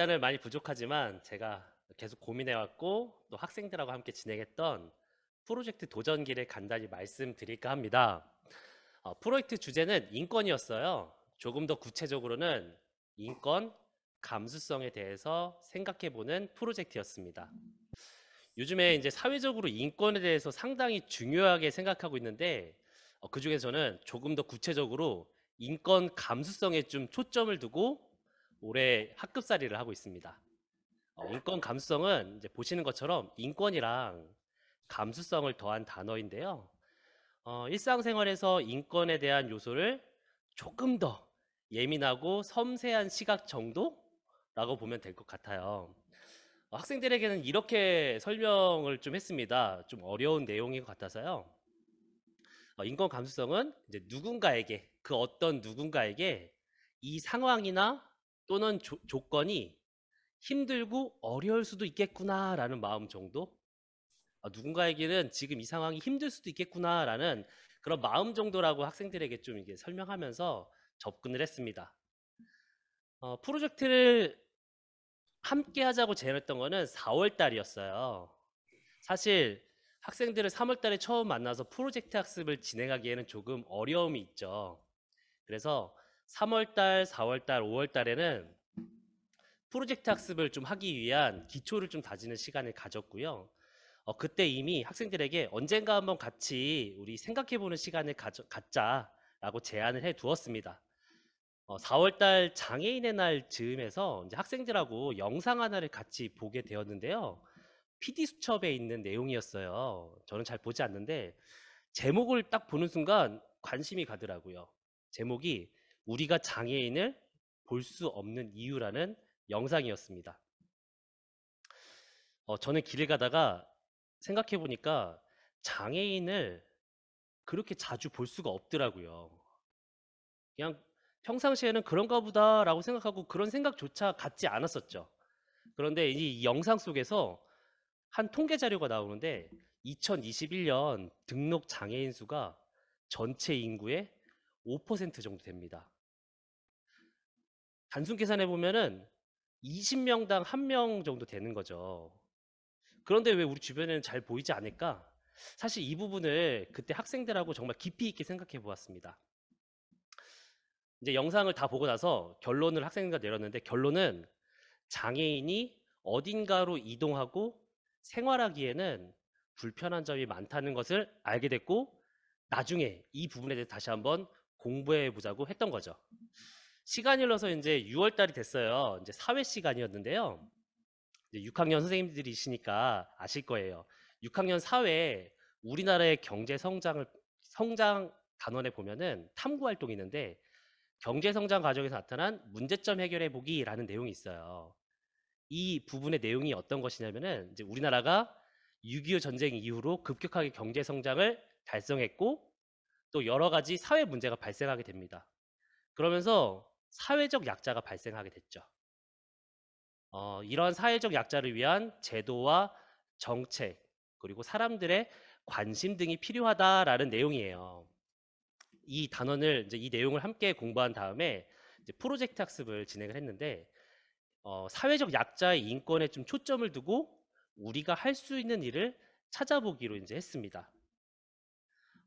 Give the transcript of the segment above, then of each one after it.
일단은 많이 부족하지만 제가 계속 고민해왔고 또 학생들하고 함께 진행했던 프로젝트 도전 기를 간단히 말씀드릴까 합니다. 어, 프로젝트 주제는 인권이었어요. 조금 더 구체적으로는 인권, 감수성에 대해서 생각해보는 프로젝트였습니다. 요즘에 이제 사회적으로 인권에 대해서 상당히 중요하게 생각하고 있는데 어, 그 중에서는 조금 더 구체적으로 인권 감수성에 좀 초점을 두고 올해 학급살이를 하고 있습니다. 어, 인권 감수성은 이제 보시는 것처럼 인권이랑 감수성을 더한 단어인데요. 어, 일상생활에서 인권에 대한 요소를 조금 더 예민하고 섬세한 시각 정도라고 보면 될 것 같아요. 어, 학생들에게는 이렇게 설명을 좀 했습니다. 좀 어려운 내용인 것 같아서요. 어, 인권 감수성은 이제 누군가에게 그 어떤 누군가에게 이 상황이나 또는 조, 조건이 힘들고 어려울 수도 있겠구나라는 마음 정도? 아, 누군가에게는 지금 이 상황이 힘들 수도 있겠구나라는 그런 마음 정도라고 학생들에게 좀 이게 설명하면서 접근을 했습니다. 어, 프로젝트를 함께 하자고 제안했던 거는 4월 달이었어요. 사실 학생들을 3월 달에 처음 만나서 프로젝트 학습을 진행하기에는 조금 어려움이 있죠. 그래서 3월달, 4월달, 5월달에는 프로젝트 학습을 좀 하기 위한 기초를 좀 다지는 시간을 가졌고요. 어, 그때 이미 학생들에게 언젠가 한번 같이 우리 생각해보는 시간을 가져, 갖자라고 제안을 해두었습니다. 어, 4월달 장애인의 날 즈음에서 이제 학생들하고 영상 하나를 같이 보게 되었는데요. PD 수첩에 있는 내용이었어요. 저는 잘 보지 않는데 제목을 딱 보는 순간 관심이 가더라고요. 제목이 우리가 장애인을 볼 수 없는 이유라는 영상이었습니다. 어, 저는 길을 가다가 생각해 보니까 장애인을 그렇게 자주 볼 수가 없더라고요. 그냥 평상시에는 그런가 보다라고 생각하고 그런 생각조차 갖지 않았었죠. 그런데 이 영상 속에서 한 통계 자료가 나오는데 2021년 등록 장애인 수가 전체 인구의 5% 정도 됩니다. 단순 계산해 보면은 20명당 1명 정도 되는 거죠. 그런데 왜 우리 주변에는 잘 보이지 않을까? 사실 이 부분을 그때 학생들하고 정말 깊이 있게 생각해 보았습니다. 이제 영상을 다 보고 나서 결론을 학생들과 내렸는데 결론은 장애인이 어딘가로 이동하고 생활하기에는 불편한 점이 많다는 것을 알게 됐고 나중에 이 부분에 대해 다시 한번 공부해 보자고 했던 거죠. 시간이 흘러서 이제 6월 달이 됐어요. 이제 사회 시간이었는데요. 이제 6학년 선생님들이시니까 아실 거예요. 6학년 사회 에 우리나라의 경제 성장을 성장 단원에 보면은 탐구 활동이 있는데 경제 성장 과정에서 나타난 문제점 해결해 보기라는 내용이 있어요. 이 부분의 내용이 어떤 것이냐면은 이제 우리나라가 6.25 전쟁 이후로 급격하게 경제 성장을 달성했고 또 여러 가지 사회 문제가 발생하게 됩니다. 그러면서 사회적 약자가 발생하게 됐죠. 어, 이런 사회적 약자를 위한 제도와 정책 그리고 사람들의 관심 등이 필요하다라는 내용이에요. 이 단원을 이제 이 내용을 함께 공부한 다음에 이제 프로젝트 학습을 진행을 했는데 어, 사회적 약자의 인권에 좀 초점을 두고 우리가 할 수 있는 일을 찾아보기로 이제 했습니다.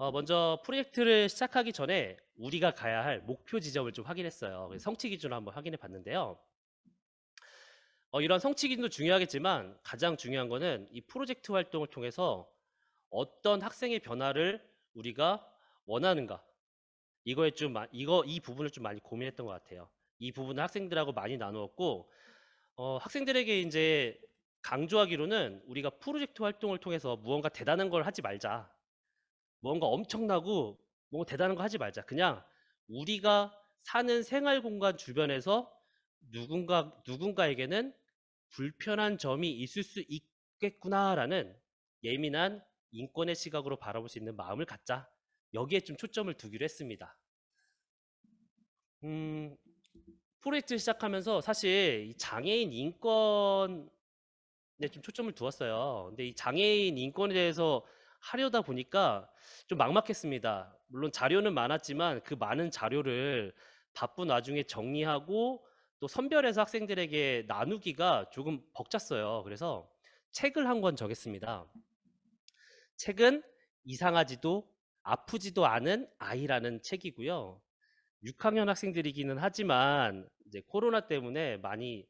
어, 먼저 프로젝트를 시작하기 전에 우리가 가야 할 목표 지점을 좀 확인했어요. 성취 기준을 한번 확인해 봤는데요. 어, 이런 성취 기준도 중요하겠지만 가장 중요한 거는 이 프로젝트 활동을 통해서 어떤 학생의 변화를 우리가 원하는가 이거에 좀 이거 이 부분을 좀 많이 고민했던 것 같아요. 이 부분을 학생들하고 많이 나누었고 어, 학생들에게 이제 강조하기로는 우리가 프로젝트 활동을 통해서 무언가 대단한 걸 하지 말자. 뭔가 엄청나고 뭔가 대단한 거 하지 말자. 그냥 우리가 사는 생활 공간 주변에서 누군가 누군가에게는 불편한 점이 있을 수 있겠구나라는 예민한 인권의 시각으로 바라볼 수 있는 마음을 갖자. 여기에 좀 초점을 두기로 했습니다. 음, 프로젝트 시작하면서 사실 이 장애인 인권에 좀 초점을 두었어요. 근데 이 장애인 인권에 대해서 하려다 보니까 좀 막막했습니다. 물론 자료는 많았지만 그 많은 자료를 바쁜 와중에 정리하고 또 선별해서 학생들에게 나누기가 조금 벅찼어요. 그래서 책을 한 권적했습니다 책은 이상하지도 아프지도 않은 아이라는 책이고요. 6학년 학생들이기는 하지만 이제 코로나 때문에 많이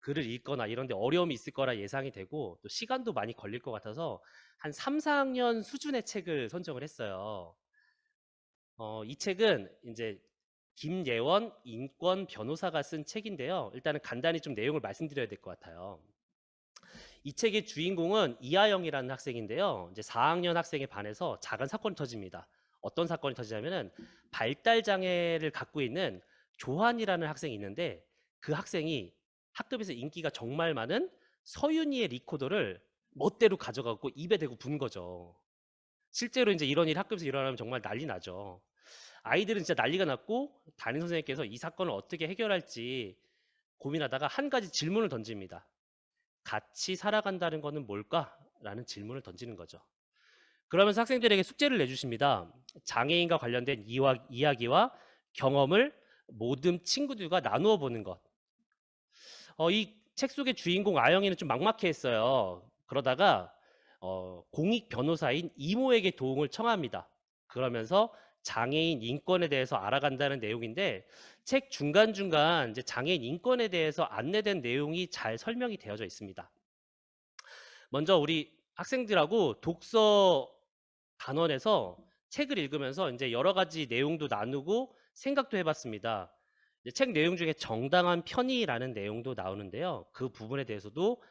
글을 읽거나 이런데 어려움이 있을 거라 예상이 되고 또 시간도 많이 걸릴 것 같아서 한 3, 4학년 수준의 책을 선정을 했어요. 어, 이 책은 이제 김예원 인권 변호사가 쓴 책인데요. 일단은 간단히 좀 내용을 말씀드려야 될 것 같아요. 이 책의 주인공은 이하영이라는 학생인데요. 이제 4학년 학생에 반해서 작은 사건이 터집니다. 어떤 사건이 터지냐면은 발달 장애를 갖고 있는 조한이라는 학생이 있는데 그 학생이 학급에서 인기가 정말 많은 서윤이의 리코더를 멋대로 가져가고 입에 대고 분 거죠. 실제로 이제 이런 일 학급에서 일어나면 정말 난리 나죠. 아이들은 진짜 난리가 났고 담임 선생님께서 이 사건을 어떻게 해결할지 고민하다가 한 가지 질문을 던집니다. 같이 살아간다는 것은 뭘까라는 질문을 던지는 거죠. 그러면서 학생들에게 숙제를 내주십니다. 장애인과 관련된 이야기와 경험을 모든 친구들과 나누어 보는 것. 어, 이 책 속의 주인공 아영이는 좀 막막해했어요. 그러다가 어, 공익 변호사인 이모에게 도움을 청합니다. 그러면서 장애인 인권에 대해서 알아간다는 내용인데 책 중간중간 이제 장애인 인권에 대해서 안내된 내용이 잘 설명이 되어져 있습니다. 먼저 우리 학생들하고 독서 단원에서 책을 읽으면서 이제 여러 가지 내용도 나누고 생각도 해봤습니다. 책 내용 중에 정당한 편의라는 내용도 나오는데요. 그 부분에 대해서도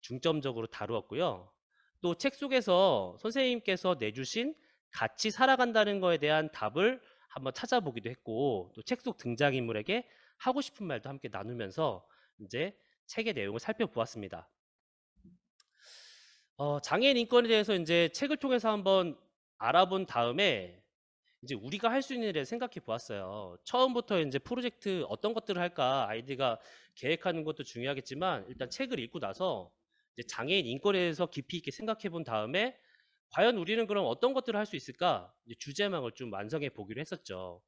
중점적으로 다루었고요. 또 책 속에서 선생님께서 내주신 같이 살아간다는 거에 대한 답을 한번 찾아보기도 했고 또 책 속 등장인물에게 하고 싶은 말도 함께 나누면서 이제 책의 내용을 살펴보았습니다. 어, 장애인 인권에 대해서 이제 책을 통해서 한번 알아본 다음에 이제 우리가 할 수 있는 일을 생각해 보았어요. 처음부터 이제 프로젝트 어떤 것들을 할까 아이디가 계획하는 것도 중요하겠지만 일단 책을 읽고 나서 이제 장애인 인권에서 대해 깊이 있게 생각해 본 다음에 과연 우리는 그럼 어떤 것들을 할 수 있을까 주제망을 좀 완성해 보기로 했었죠.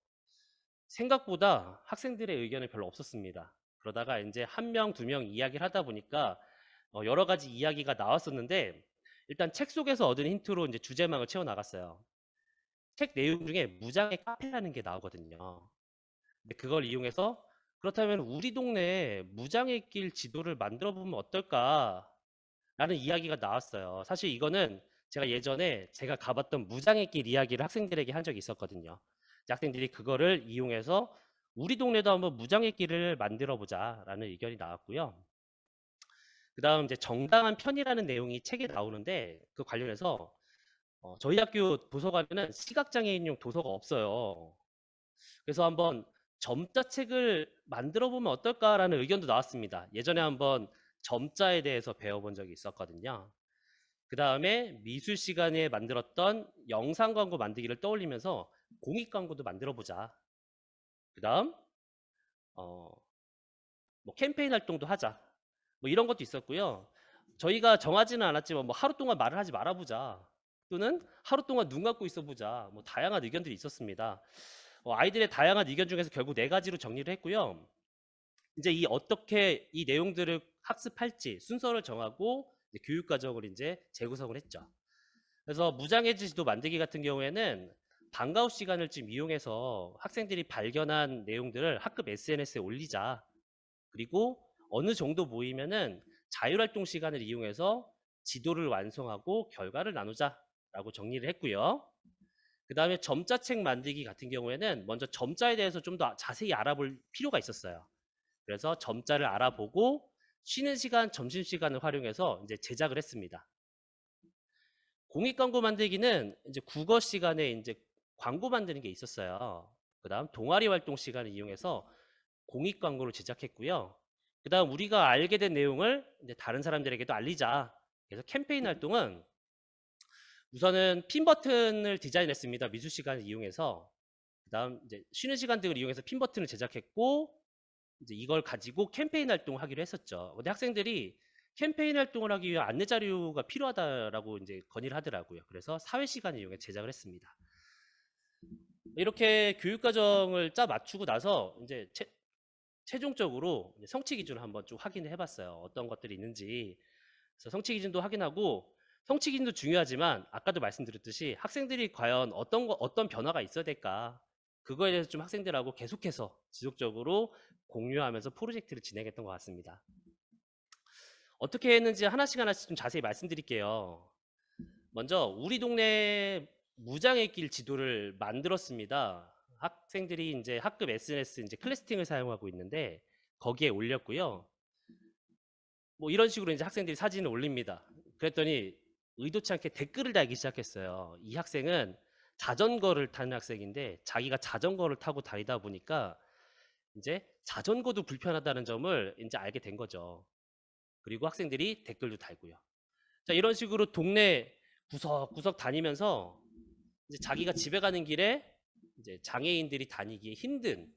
생각보다 학생들의 의견이 별로 없었습니다. 그러다가 이제 한 명, 두 명 이야기를 하다 보니까 어, 여러 가지 이야기가 나왔었는데 일단 책 속에서 얻은 힌트로 이제 주제망을 채워 나갔어요. 책 내용 중에 무장의 카페라는 게 나오거든요. 근데 그걸 이용해서 그렇다면 우리 동네에 무장의 길 지도를 만들어 보면 어떨까라는 이야기가 나왔어요. 사실 이거는 제가 예전에 제가 가봤던 무장의 길 이야기를 학생들에게 한 적이 있었거든요. 학생들이 그거를 이용해서 우리 동네도 한번 무장의 길을 만들어 보자라는 의견이 나왔고요. 그 다음 이제 정당한 편이라는 내용이 책에 나오는데 그 관련해서 어, 저희 학교 도서관에는 시각장애인용 도서가 없어요. 그래서 한번 점자책을 만들어 보면 어떨까라는 의견도 나왔습니다. 예전에 한번 점자에 대해서 배워본 적이 있었거든요. 그 다음에 미술 시간에 만들었던 영상 광고 만들기를 떠올리면서 공익 광고도 만들어 보자. 그 다음, 어, 뭐 캠페인 활동도 하자. 뭐 이런 것도 있었고요. 저희가 정하지는 않았지만 뭐 하루 동안 말을 하지 말아보자. 또는 하루 동안 눈 감고 있어보자 뭐 다양한 의견들이 있었습니다. 어, 아이들의 다양한 의견 중에서 결국 네 가지로 정리를 했고요. 이제 이 어떻게 이 내용들을 학습할지 순서를 정하고 교육 과정을 이제 재구성을 했죠. 그래서 무장해제 지도 만들기 같은 경우에는 방과후 시간을 좀 이용해서 학생들이 발견한 내용들을 학급 SNS에 올리자. 그리고 어느 정도 모이면은 자율활동 시간을 이용해서 지도를 완성하고 결과를 나누자 라고 정리를 했고요. 그 다음에 점자책 만들기 같은 경우에는 먼저 점자에 대해서 좀 더 자세히 알아볼 필요가 있었어요. 그래서 점자를 알아보고 쉬는 시간, 점심시간을 활용해서 이제 제작을 했습니다. 공익 광고 만들기는 이제 국어 시간에 이제 광고 만드는 게 있었어요. 그 다음 동아리 활동 시간을 이용해서 공익 광고를 제작했고요. 그 다음 우리가 알게 된 내용을 이제 다른 사람들에게도 알리자. 그래서 캠페인 네. 활동은 우선은 핀 버튼을 디자인했습니다. 미술 시간을 이용해서 그다음 이제 쉬는 시간 등을 이용해서 핀 버튼을 제작했고 이제 이걸 가지고 캠페인 활동을 하기로 했었죠. 근데 학생들이 캠페인 활동을 하기 위해 안내 자료가 필요하다라고 이제 건의를 하더라고요. 그래서 사회 시간 이용해 제작을 했습니다. 이렇게 교육 과정을 짜 맞추고 나서 이제 채, 최종적으로 성취 기준을 한번 쭉 확인해 봤어요. 어떤 것들이 있는지. 그래서 성취 기준도 확인하고 성취기준도 중요하지만 아까도 말씀드렸듯이 학생들이 과연 어떤 거, 어떤 변화가 있어야 될까 그거에 대해서 좀 학생들하고 계속해서 지속적으로 공유하면서 프로젝트를 진행했던 것 같습니다. 어떻게 했는지 하나씩 하나씩 좀 자세히 말씀드릴게요. 먼저 우리 동네 무장의 길 지도를 만들었습니다. 학생들이 이제 학급 SNS 이제 클래스팅을 사용하고 있는데 거기에 올렸고요. 뭐 이런 식으로 이제 학생들이 사진을 올립니다. 그랬더니 의도치 않게 댓글을 달기 시작했어요. 이 학생은 자전거를 타는 학생인데 자기가 자전거를 타고 다니다 보니까 이제 자전거도 불편하다는 점을 이제 알게 된 거죠. 그리고 학생들이 댓글도 달고요. 자, 이런 식으로 동네 구석구석 다니면서 이제 자기가 집에 가는 길에 이제 장애인들이 다니기 힘든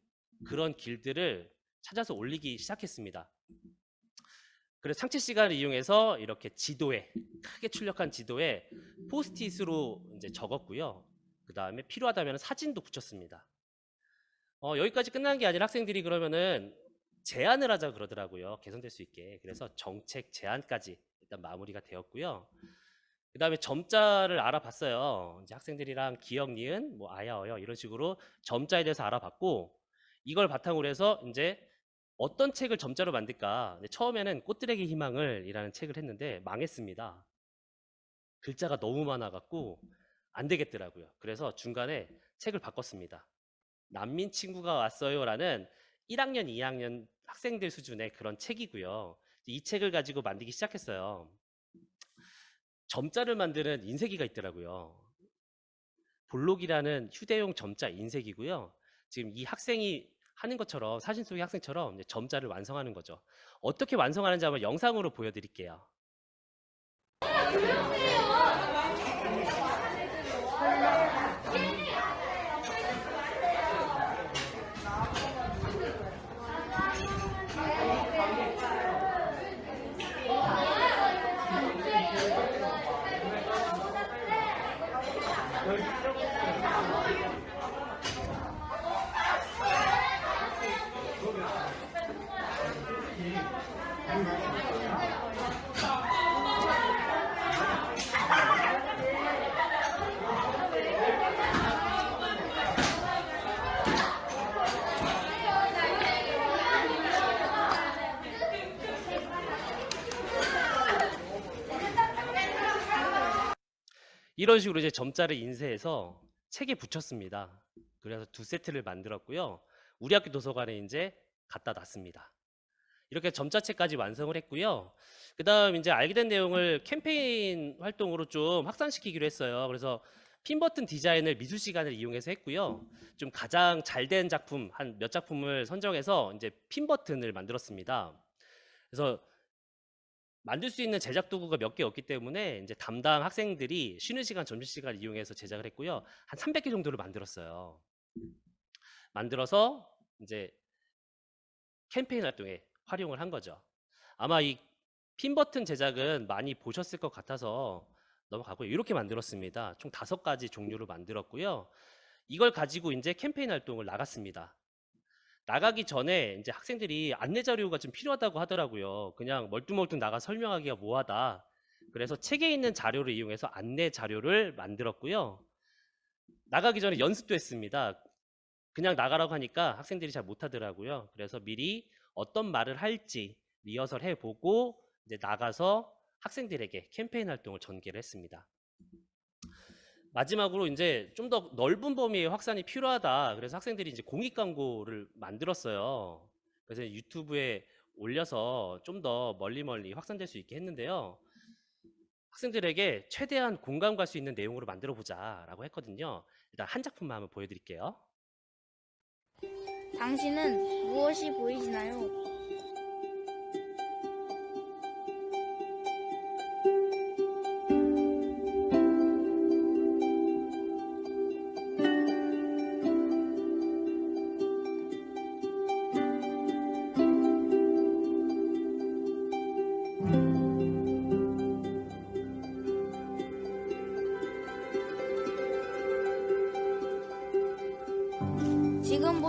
그런 길들을 찾아서 올리기 시작했습니다. 그래서 상체 시간을 이용해서 이렇게 지도에 크게 출력한 지도에 포스트잇으로 이제 적었고요. 그 다음에 필요하다면 사진도 붙였습니다. 어, 여기까지 끝난 게 아니라 학생들이 그러면은 제안을 하자 그러더라고요. 개선될 수 있게. 그래서 정책 제안까지 일단 마무리가 되었고요. 그 다음에 점자를 알아봤어요. 이제 학생들이랑 기억, 니은, 뭐 아야, 어여 이런 식으로 점자에 대해서 알아봤고 이걸 바탕으로 해서 이제 어떤 책을 점자로 만들까? 처음에는 꽃들에게 희망을 이라는 책을 했는데 망했습니다. 글자가 너무 많아갖고 안 되겠더라고요. 그래서 중간에 책을 바꿨습니다. 난민 친구가 왔어요라는 1학년, 2학년 학생들 수준의 그런 책이고요. 이 책을 가지고 만들기 시작했어요. 점자를 만드는 인쇄기가 있더라고요. 볼록이라는 휴대용 점자 인쇄기고요. 지금 이 학생이 하는 것처럼 사진 속의 학생처럼 점자를 완성하는 거죠. 어떻게 완성하는지 한번 영상으로 보여드릴게요. 아, 이런 식으로 이제 점자를 인쇄해서 책에 붙였습니다. 그래서 두 세트를 만들었고요. 우리 학교 도서관에 이제 갖다 놨습니다. 이렇게 점자책까지 완성을 했고요. 그 다음 이제 알게 된 내용을 캠페인 활동으로 좀 확산시키기로 했어요. 그래서 핀버튼 디자인을 미술 시간을 이용해서 했고요. 좀 가장 잘 된 작품 한 몇 작품을 선정해서 이제 핀버튼을 만들었습니다. 그래서 만들 수 있는 제작 도구가 몇 개 없기 때문에 이제 담당 학생들이 쉬는 시간, 점심 시간 이용해서 제작을 했고요. 한 300개 정도를 만들었어요. 만들어서 이제 캠페인 활동에 활용을 한 거죠. 아마 이 핀 버튼 제작은 많이 보셨을 것 같아서 넘어가고요. 이렇게 만들었습니다. 총 다섯 가지 종류로 만들었고요. 이걸 가지고 이제 캠페인 활동을 나갔습니다. 나가기 전에 이제 학생들이 안내 자료가 좀 필요하다고 하더라고요. 그냥 멀뚱멀뚱 나가 설명하기가 뭐하다. 그래서 책에 있는 자료를 이용해서 안내 자료를 만들었고요. 나가기 전에 연습도 했습니다. 그냥 나가라고 하니까 학생들이 잘 못하더라고요. 그래서 미리 어떤 말을 할지 리허설 해보고 이제 나가서 학생들에게 캠페인 활동을 전개를 했습니다. 마지막으로 이제 좀 더 넓은 범위의 확산이 필요하다. 그래서 학생들이 이제 공익 광고를 만들었어요. 그래서 유튜브에 올려서 좀 더 멀리 멀리 확산될 수 있게 했는데요. 학생들에게 최대한 공감 갈 수 있는 내용으로 만들어 보자라고 했거든요. 일단 한 작품만 한번 보여드릴게요. 당신은 무엇이 보이시나요?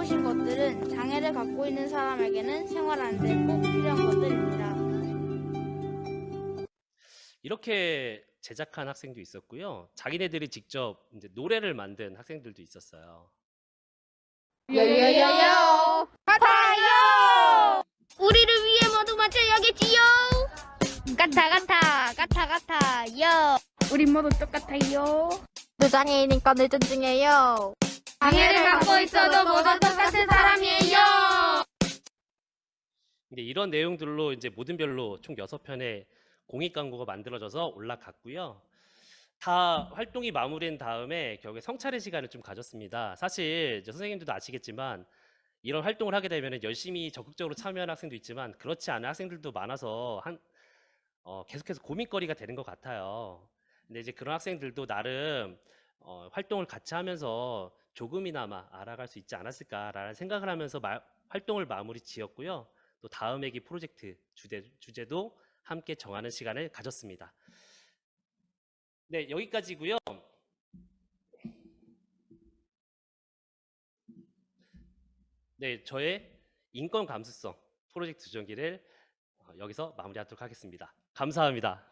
보신 것들은 장애를 갖고 있는 사람에게는 생활 안내에 꼭 필요한 것들입니다. 이렇게 제작한 학생도 있었고요. 자기네들이 직접 노래를 만든 학생들도 있었어요. 요요요요! 같아요! 우리를 위해 모두 맞춰야겠지요! 같아 같아 같아 같아요! 우리 모두 똑같아요! 노장애이니까 늘 존중해요! 장애를 갖고 있어도 모두 똑같은 사람이에요. 근데 이런 내용들로 이제 모든 별로 총 여섯 편의 공익 광고가 만들어져서 올라갔고요. 다 활동이 마무리된 다음에 결국에 성찰의 시간을 좀 가졌습니다. 사실 선생님들도 아시겠지만 이런 활동을 하게 되면 열심히 적극적으로 참여하는 학생도 있지만 그렇지 않은 학생들도 많아서 한, 어, 계속해서 고민거리가 되는 것 같아요. 근데 이제 그런 학생들도 나름 어, 활동을 같이 하면서 조금이나마 알아갈 수 있지 않았을까라는 생각을 하면서 마, 활동을 마무리 지었고요. 또 다음 얘기 프로젝트 주제, 주제도 함께 정하는 시간을 가졌습니다. 네, 여기까지고요. 네, 저의 인권 감수성 프로젝트 전기를 여기서 마무리하도록 하겠습니다. 감사합니다.